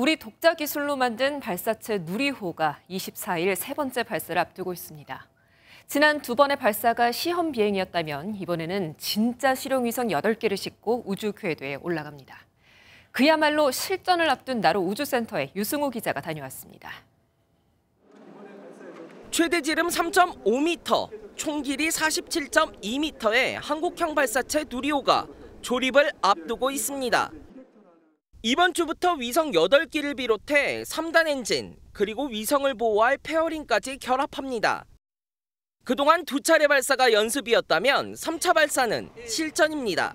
우리 독자 기술로 만든 발사체 누리호가 24일 세 번째 발사를 앞두고 있습니다. 지난 두 번의 발사가 시험 비행이었다면 이번에는 진짜 실용위성 8개를 싣고 우주 궤도에 올라갑니다. 그야말로 실전을 앞둔 나로 우주센터에 유승호 기자가 다녀왔습니다. 최대 지름 3.5m, 총 길이 47.2m의 한국형 발사체 누리호가 조립을 앞두고 있습니다. 이번 주부터 위성 8기를 비롯해 3단 엔진, 그리고 위성을 보호할 페어링까지 결합합니다. 그동안 두 차례 발사가 연습이었다면 3차 발사는 실전입니다.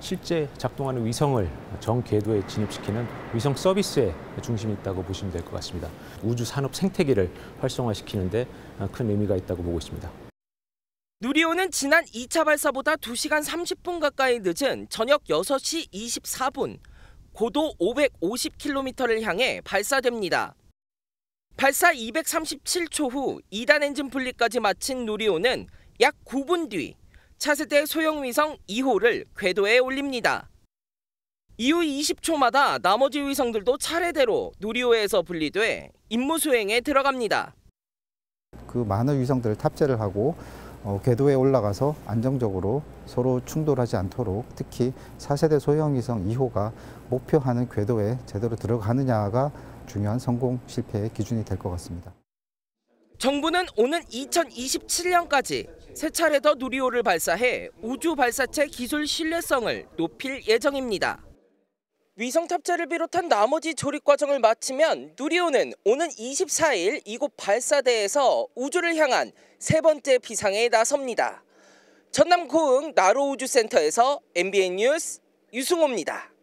실제 작동하는 위성을 정 궤도에 진입시키는 위성 서비스에 중심이 있다고 보시면 될 것 같습니다. 우주 산업 생태계를 활성화시키는 데큰 어, 의미가 있다고 보고 있습니다. 누리호는 지난 2차 발사보다 2시간 30분 가까이 늦은 저녁 6시 24분 고도 550km를 향해 발사됩니다. 발사 237초 후 2단 엔진 분리까지 마친 누리호는 약 9분 뒤 차세대 소형위성 2호를 궤도에 올립니다. 이후 20초마다 나머지 위성들도 차례대로 누리호에서 분리돼 임무 수행에 들어갑니다. 그 많은 위성들을 탑재를 하고 어, 궤도에 올라가서 안정적으로 서로 충돌하지 않도록 특히 4세대 소형위성 2호가 목표하는 궤도에 제대로 들어가느냐가 중요한 성공 실패의 기준이 될 것 같습니다. 정부는 오는 2027년까지 세 차례 더 누리호를 발사해 우주 발사체 기술 신뢰성을 높일 예정입니다. 위성 탑재를 비롯한 나머지 조립 과정을 마치면 누리호는 오는 24일 이곳 발사대에서 우주를 향한 세 번째 비상에 나섭니다. 전남 고흥 나로우주센터에서 MBN 뉴스 유승호입니다.